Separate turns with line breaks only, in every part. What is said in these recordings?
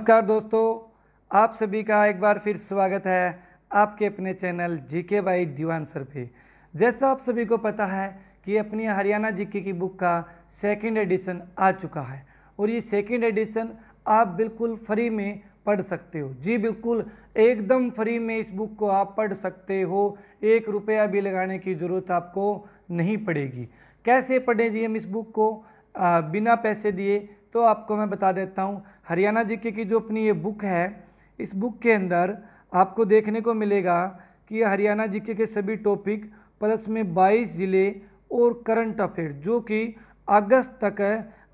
नमस्कार दोस्तों आप सभी का एक बार फिर स्वागत है आपके अपने channel GK by Diwan sir पे जैसा आप सभी को पता है कि अपनी हरियाणा जीके की बुक का सेकंड एडिशन आ चुका है और ये सेकंड एडिशन आप बिल्कुल फ्री में पढ़ सकते हो जी बिल्कुल एकदम फ्री में इस बुक को आप पढ़ सकते हो एक रुपया भी लगाने की ज़रूरत आपको नहीं पड़ेगी कैसे पढ़ें जी हम इस बुक को आ, बिना पैसे दिए तो आपको मैं बता देता हूँ हरियाणा जीके की जो अपनी ये बुक है इस बुक के अंदर आपको देखने को मिलेगा कि हरियाणा जीके के सभी टॉपिक प्लस में 22 ज़िले और करंट अफेयर जो कि अगस्त तक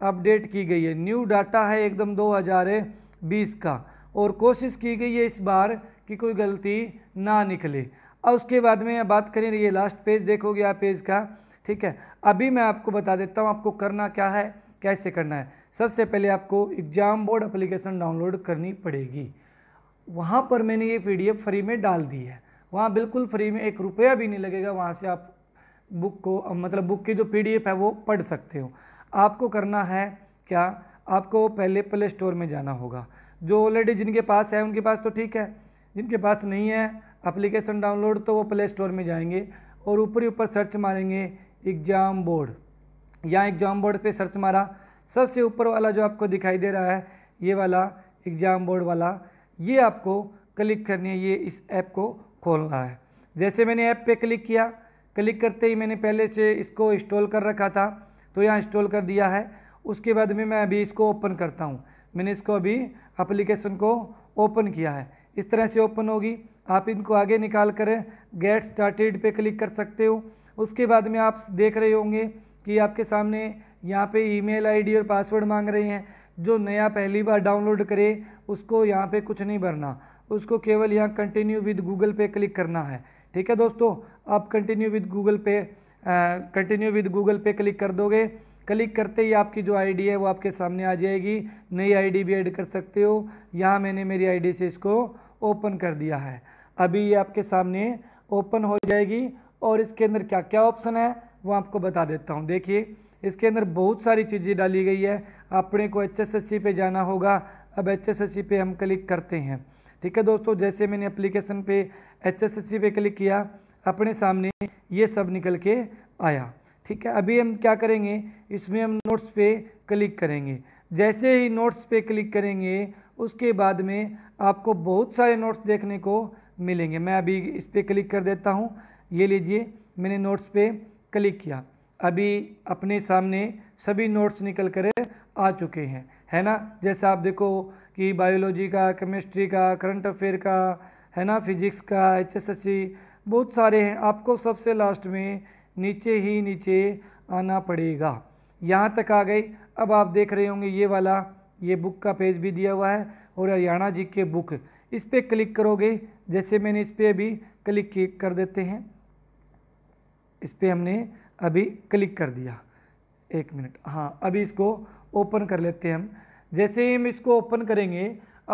अपडेट की गई है न्यू डाटा है एकदम 2020 का और कोशिश की गई है इस बार कि कोई गलती ना निकले और उसके बाद में बात करें ये लास्ट पेज देखोगे आप पेज का ठीक है अभी मैं आपको बता देता हूँ आपको करना क्या है कैसे करना है सबसे पहले आपको एग्ज़ाम बोर्ड अप्लीकेशन डाउनलोड करनी पड़ेगी वहाँ पर मैंने ये पीडीएफ फ्री में डाल दी है वहाँ बिल्कुल फ्री में एक रुपया भी नहीं लगेगा वहाँ से आप बुक को मतलब बुक की जो पीडीएफ है वो पढ़ सकते हो आपको करना है क्या आपको पहले प्ले स्टोर में जाना होगा जो ऑलरेडी जिनके पास है उनके पास तो ठीक है जिनके पास नहीं है अप्लीकेशन डाउनलोड तो वो प्ले स्टोर में जाएंगे और ऊपर ही ऊपर सर्च मारेंगे एग्ज़ाम बोर्ड या एग्ज़ाम बोर्ड पे सर्च मारा सबसे ऊपर वाला जो आपको दिखाई दे रहा है ये वाला एग्ज़ाम बोर्ड वाला ये आपको क्लिक करनी है ये इस ऐप को खोलना है जैसे मैंने ऐप पे क्लिक किया क्लिक करते ही मैंने पहले से इसको इंस्टॉल कर रखा था तो यहाँ इंस्टॉल कर दिया है उसके बाद में मैं अभी इसको ओपन करता हूँ मैंने इसको अभी अप्लीकेशन को ओपन किया है इस तरह से ओपन होगी आप इनको आगे निकाल कर गेट स्टार्टेड पे क्लिक कर सकते हो उसके बाद में आप देख रहे होंगे कि आपके सामने यहाँ पे ईमेल आईडी और पासवर्ड मांग रहे हैं जो नया पहली बार डाउनलोड करे उसको यहाँ पे कुछ नहीं भरना उसको केवल यहाँ कंटिन्यू विद गूगल पे क्लिक करना है ठीक है दोस्तों आप कंटिन्यू विद गूगल पे कंटिन्यू विद गूगल पे क्लिक कर दोगे क्लिक करते ही आपकी जो आईडी है वो आपके सामने आ जाएगी नई आईडी भी ऐड कर सकते हो यहाँ मैंने मेरी आईडी से इसको ओपन कर दिया है अभी ये आपके सामने ओपन हो जाएगी और इसके अंदर क्या क्या ऑप्शन है वो आपको बता देता हूँ देखिए इसके अंदर बहुत सारी चीज़ें डाली गई है अपने को एच एस पे जाना होगा अब एच एस पे हम क्लिक करते हैं ठीक है दोस्तों जैसे मैंने एप्लीकेशन पे एच एस पे क्लिक किया अपने सामने ये सब निकल के आया ठीक है अभी हम क्या करेंगे इसमें हम नोट्स पे क्लिक करेंगे जैसे ही नोट्स पे क्लिक करेंगे उसके बाद में आपको बहुत सारे नोट्स देखने को मिलेंगे मैं अभी इस पर क्लिक कर देता हूँ ये लीजिए मैंने नोट्स पे क्लिक किया अभी अपने सामने सभी नोट्स निकल कर आ चुके हैं है ना जैसे आप देखो कि बायोलॉजी का केमिस्ट्री का करंट अफेयर का है ना फिजिक्स का एच बहुत सारे हैं आपको सबसे लास्ट में नीचे ही नीचे आना पड़ेगा यहाँ तक आ गई अब आप देख रहे होंगे ये वाला ये बुक का पेज भी दिया हुआ है और हरियाणा जी के बुक इस पर क्लिक करोगे जैसे मैंने इस पर अभी क्लिक कर देते हैं इस पर हमने अभी क्लिक कर दिया एक मिनट हाँ अभी इसको ओपन कर लेते हैं हम जैसे ही हम इसको ओपन करेंगे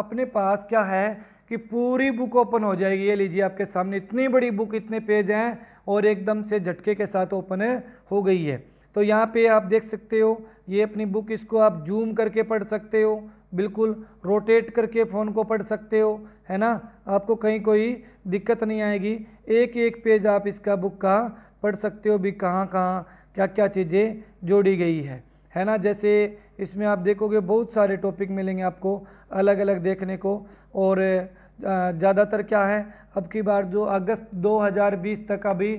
अपने पास क्या है कि पूरी बुक ओपन हो जाएगी ये लीजिए आपके सामने इतनी बड़ी बुक इतने पेज हैं और एकदम से झटके के साथ ओपन हो गई है तो यहाँ पे आप देख सकते हो ये अपनी बुक इसको आप जूम करके पढ़ सकते हो बिल्कुल रोटेट करके फ़ोन को पढ़ सकते हो है ना आपको कहीं कोई दिक्कत नहीं आएगी एक एक पेज आप इसका बुक का पढ़ सकते हो भी कहाँ कहाँ क्या क्या चीज़ें जोड़ी गई है है ना जैसे इसमें आप देखोगे बहुत सारे टॉपिक मिलेंगे आपको अलग अलग देखने को और ज़्यादातर क्या है अब की बार जो अगस्त 2020 तक अभी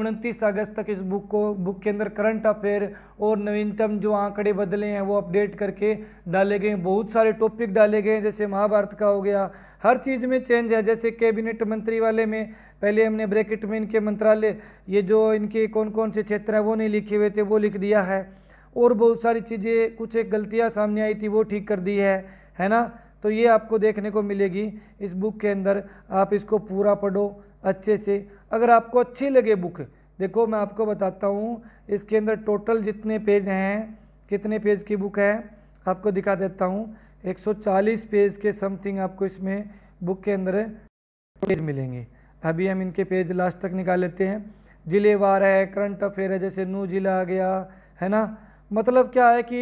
उनतीस अगस्त तक इस बुक को बुक के अंदर करंट अफेयर और नवीनतम जो आंकड़े बदले हैं वो अपडेट करके डाले गए बहुत सारे टॉपिक डाले गए जैसे महाभारत का हो गया हर चीज़ में चेंज है जैसे कैबिनेट मंत्री वाले में पहले हमने ब्रैकेट में इनके मंत्रालय ये जो इनके कौन कौन से क्षेत्र हैं वो नहीं लिखे हुए थे वो लिख दिया है और बहुत सारी चीज़ें कुछ एक गलतियाँ सामने आई थी वो ठीक कर दी है है ना तो ये आपको देखने को मिलेगी इस बुक के अंदर आप इसको पूरा पढ़ो अच्छे से अगर आपको अच्छी लगे बुक देखो मैं आपको बताता हूँ इसके अंदर टोटल जितने पेज हैं कितने पेज की बुक है आपको दिखा देता हूँ 140 पेज के समथिंग आपको इसमें बुक के अंदर पेज मिलेंगे अभी हम इनके पेज लास्ट तक निकाल लेते हैं जिलेवार है करंट अफेयर है जैसे नू जिला आ गया है ना मतलब क्या है कि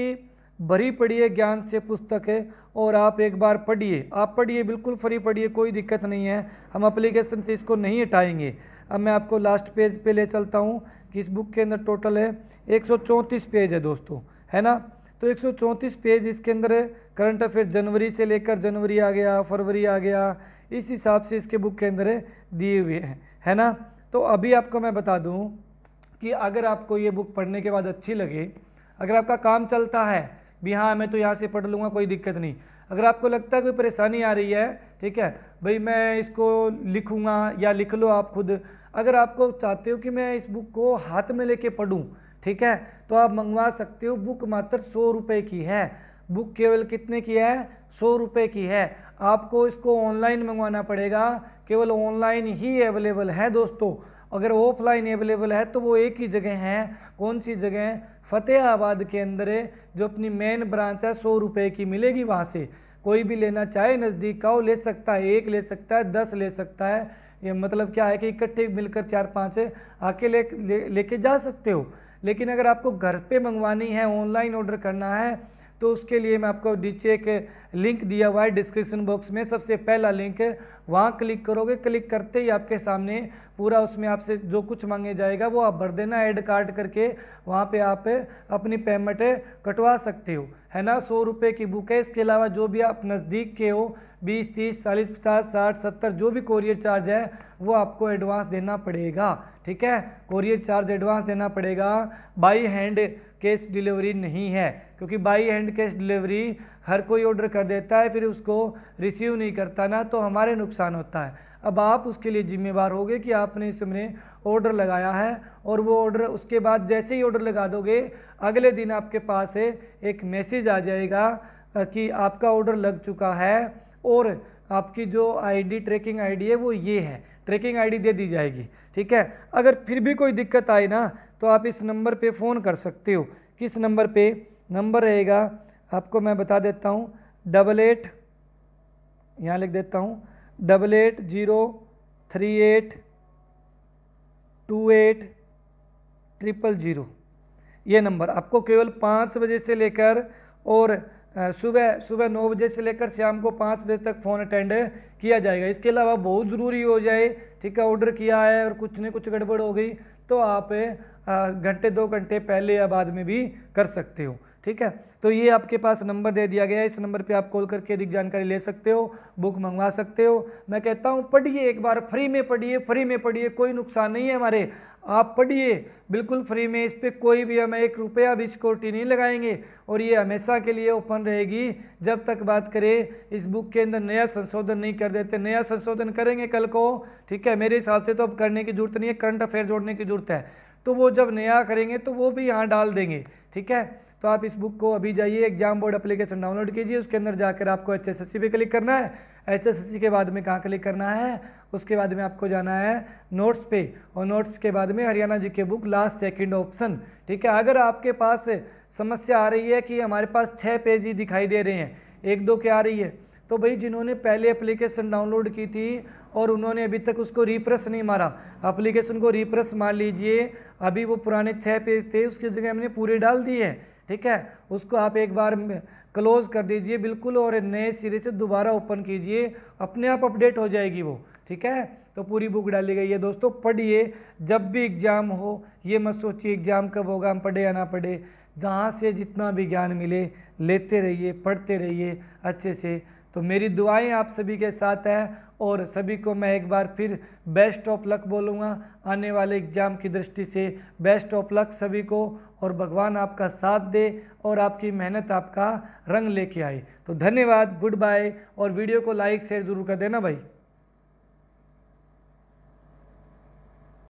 भरी पढ़िए ज्ञान से पुस्तक है और आप एक बार पढ़िए आप पढ़िए बिल्कुल फ्री पढ़िए कोई दिक्कत नहीं है हम अप्लीकेशन से इसको नहीं हटाएंगे अब मैं आपको लास्ट पेज पे ले चलता हूँ कि इस बुक के अंदर टोटल है 134 पेज है दोस्तों है ना तो 134 पेज इसके अंदर करंट अफेयर जनवरी से लेकर जनवरी आ गया फरवरी आ गया इस हिसाब से इसके बुक के अंदर दिए हुए हैं है ना तो अभी आपको मैं बता दूं कि अगर आपको ये बुक पढ़ने के बाद अच्छी लगे अगर आपका काम चलता है भी हाँ मैं तो यहाँ से पढ़ लूँगा कोई दिक्कत नहीं अगर आपको लगता है कोई परेशानी आ रही है ठीक है भाई मैं इसको लिखूँगा या लिख लो आप खुद अगर आपको चाहते हो कि मैं इस बुक को हाथ में लेके पढ़ूँ ठीक है तो आप मंगवा सकते हो बुक मात्र सौ रुपये की है बुक केवल कितने की है सौ रुपये की है आपको इसको ऑनलाइन मंगवाना पड़ेगा केवल ऑनलाइन ही अवेलेबल है दोस्तों अगर ऑफलाइन अवेलेबल है तो वो एक ही जगह है कौन सी जगह है फतेहाबाद के अंदर है जो अपनी मेन ब्रांच है सौ रुपये की मिलेगी वहाँ से कोई भी लेना चाहे नज़दीक का वो ले सकता है एक ले सकता है दस ले सकता है ये मतलब क्या है कि इकट्ठे मिलकर चार पाँच आके ले लेके ले जा सकते हो लेकिन अगर आपको घर पे मंगवानी है ऑनलाइन ऑर्डर करना है तो उसके लिए मैं आपको नीचे एक लिंक दिया हुआ है डिस्क्रिप्शन बॉक्स में सबसे पहला लिंक है वहाँ क्लिक करोगे क्लिक करते ही आपके सामने पूरा उसमें आपसे जो कुछ मांगे जाएगा वो आप भर देना ऐड कार्ड करके वहाँ पे आप अपनी पेमेंट कटवा सकते हो है ना सौ रुपये की बुक है इसके अलावा जो भी आप नज़दीक के हो बीस तीस चालीस पचास साठ सत्तर जो भी कोरियर चार्ज है वो आपको एडवांस देना पड़ेगा ठीक है कोरियर चार्ज एडवांस देना पड़ेगा बाई हैंड कैश डिलीवरी नहीं है क्योंकि बाई हैंड कैश डिलीवरी हर कोई ऑर्डर कर देता है फिर उसको रिसीव नहीं करता ना तो हमारे नुकसान होता है अब आप उसके लिए जिम्मेवार होगे कि आपने इसमें ऑर्डर लगाया है और वो ऑर्डर उसके बाद जैसे ही ऑर्डर लगा दोगे अगले दिन आपके पास एक मैसेज आ जाएगा कि आपका ऑर्डर लग चुका है और आपकी जो आईडी ट्रैकिंग आईडी है वो ये है ट्रैकिंग आईडी दे दी जाएगी ठीक है अगर फिर भी कोई दिक्कत आए ना तो आप इस नंबर पे फ़ोन कर सकते हो किस नंबर पे नंबर रहेगा आपको मैं बता देता हूँ डबल एट यहाँ लिख देता हूँ double eight zero three eight two eight triple zero ये नंबर आपको केवल पाँच बजे से लेकर और सुबह सुबह नौ बजे से लेकर शाम को पाँच बजे तक फ़ोन अटेंड किया जाएगा इसके अलावा बहुत ज़रूरी हो जाए ठीक है ऑर्डर किया है और कुछ ना कुछ गड़बड़ हो गई तो आप घंटे दो घंटे पहले या बाद में भी कर सकते हो ठीक है तो ये आपके पास नंबर दे दिया गया है इस नंबर पे आप कॉल करके अधिक जानकारी ले सकते हो बुक मंगवा सकते हो मैं कहता हूँ पढ़िए एक बार फ्री में पढ़िए फ्री में पढ़िए कोई नुकसान नहीं है हमारे आप पढ़िए बिल्कुल फ्री में इस पर कोई भी हम एक रुपया भी सिक्योरिटी नहीं लगाएंगे और ये हमेशा के लिए ओपन रहेगी जब तक बात करें इस बुक के अंदर नया संशोधन नहीं कर देते नया संशोधन करेंगे कल को ठीक है मेरे हिसाब से तो अब करने की जरूरत नहीं है करंट अफेयर जोड़ने की जरूरत है तो वो जब नया करेंगे तो वो भी यहाँ डाल देंगे ठीक है तो आप इस बुक को अभी जाइए एग्जाम बोर्ड अप्लीकेशन डाउनलोड कीजिए उसके अंदर जाकर आपको एच एस क्लिक करना है एच एस के बाद में कहाँ क्लिक करना है उसके बाद में आपको जाना है नोट्स पे और नोट्स के बाद में हरियाणा जी के बुक लास्ट सेकंड ऑप्शन ठीक है अगर आपके पास समस्या आ रही है कि हमारे पास छः पेज ही दिखाई दे रहे हैं एक दो के आ रही है तो भाई जिन्होंने पहले एप्लीकेशन डाउनलोड की थी और उन्होंने अभी तक उसको रिप्रेस नहीं मारा अप्लीकेशन को रिप्रेस मार लीजिए अभी वो पुराने छः पेज थे उसकी जगह हमने पूरे डाल दिए हैं ठीक है उसको आप एक बार क्लोज़ कर दीजिए बिल्कुल और नए सिरे से दोबारा ओपन कीजिए अपने आप अपडेट हो जाएगी वो ठीक है तो पूरी बुक डाली गई है दोस्तों पढ़िए जब भी एग्ज़ाम हो ये मत सोचिए एग्ज़ाम कब होगा हम पढ़े या ना पढ़े जहाँ से जितना भी ज्ञान मिले लेते रहिए पढ़ते रहिए अच्छे से तो मेरी दुआएं आप सभी के साथ है और सभी को मैं एक बार फिर बेस्ट ऑफ लक बोलूँगा आने वाले एग्ज़ाम की दृष्टि से बेस्ट ऑफ लक सभी को और भगवान आपका साथ दे और आपकी मेहनत आपका रंग लेके आए तो धन्यवाद गुड बाय और वीडियो को लाइक शेयर ज़रूर कर देना भाई